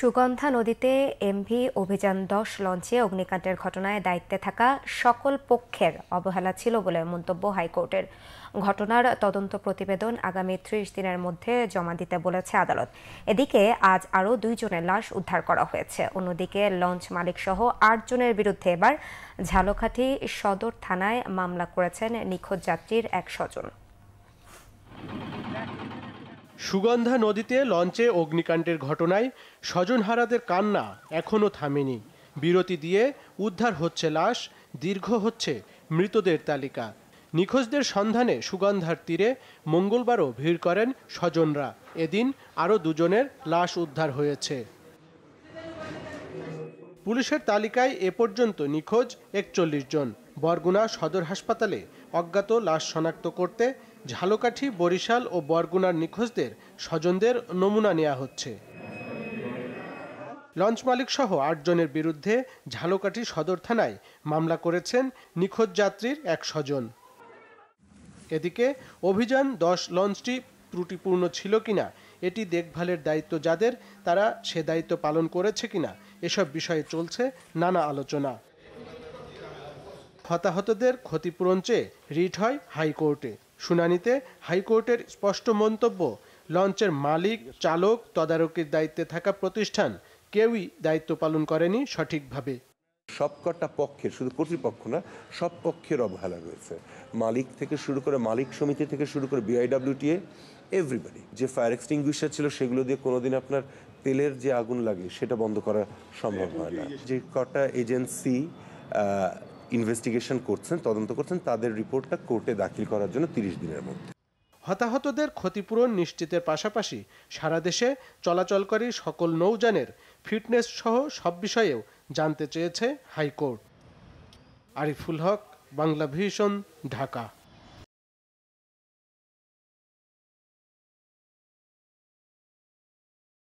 সুগন্ধা নদীতে এমভি অভিযান দশ লঞ্চে অগ্নিকাণ্ডের ঘটনায় দায়িত্বে থাকা সকল পক্ষের অবহেলা ছিল বলে মন্তব্য হাইকোর্টের ঘটনার তদন্ত প্রতিবেদন আগামী ত্রিশ দিনের মধ্যে জমা দিতে বলেছে আদালত এদিকে আজ আরও দুইজনের লাশ উদ্ধার করা হয়েছে অন্যদিকে লঞ্চ মালিকসহ আটজনের বিরুদ্ধে এবার ঝালকাঠি সদর থানায় মামলা করেছেন নিখোঁজ যাত্রীর এক স্বজন সুগন্ধা নদীতে লঞ্চে অগ্নিকাণ্ডের ঘটনায় স্বজনহারাদের কান্না এখনও থামেনি বিরতি দিয়ে উদ্ধার হচ্ছে লাশ দীর্ঘ হচ্ছে মৃতদের তালিকা নিখোঁজদের সন্ধানে সুগন্ধার তীরে মঙ্গলবারও ভিড় করেন স্বজনরা এদিন আরও দুজনের লাশ উদ্ধার হয়েছে পুলিশের তালিকায় এ পর্যন্ত নিখোঁজ একচল্লিশ জন বরগুনা সদর হাসপাতালে অজ্ঞাত লাশ শনাক্ত করতে ঝালকাঠি বরিশাল ও বরগুনার নিখোঁজদের স্বজনদের নমুনা নেওয়া হচ্ছে লঞ্চ মালিক সহ আটজনের বিরুদ্ধে ঝালকাঠি সদর থানায় মামলা করেছেন নিখোঁজ যাত্রীর এক স্বজন এদিকে অভিযান দশ লঞ্চটি ত্রুটিপূর্ণ ছিল কিনা এটি দেখভালের দায়িত্ব যাদের তারা সে দায়িত্ব পালন করেছে কিনা এসব বিষয়ে চলছে নানা আলোচনা হতাহতদের ক্ষতিপূরণ চেয়ে রিট হয় হাইকোর্টে শুনানিতে হাইকোর্টের স্পষ্ট মন্তব্য লঞ্চের মালিক চালক তদারকির দায়িত্বে থাকা প্রতিষ্ঠান কেউই দায়িত্ব পালন করেনি সঠিকভাবে সবকটা পক্ষের শুধু কর্তৃপক্ষ না সব পক্ষের অবহেলা রয়েছে মালিক থেকে শুরু করে মালিক সমিতি থেকে শুরু করে বিআইডব্লিউটিএ এভরিবাডি যে ফায়ার এক্সটিংগুইশার ছিল সেগুলো দিয়ে কোনোদিন আপনার তেলের যে আগুন লাগে সেটা বন্ধ করা সম্ভব হয় না যে কটা এজেন্সি ইনভেস্টিগেশন করছেন তদন্ত করছেন তাদের রিপোর্টটা কোর্টে দাখিল করার জন্য তিরিশ দিনের মধ্যে হতাহতদের ক্ষতিপূরণ নিশ্চিতের পাশাপাশি সারা দেশে চলাচলকারী সকল নৌযানের ফিটনেস সহ সব বিষয়েও জানতে চেয়েছে হাইকোর্ট আরিফুল হক বাংলা ভিশন ঢাকা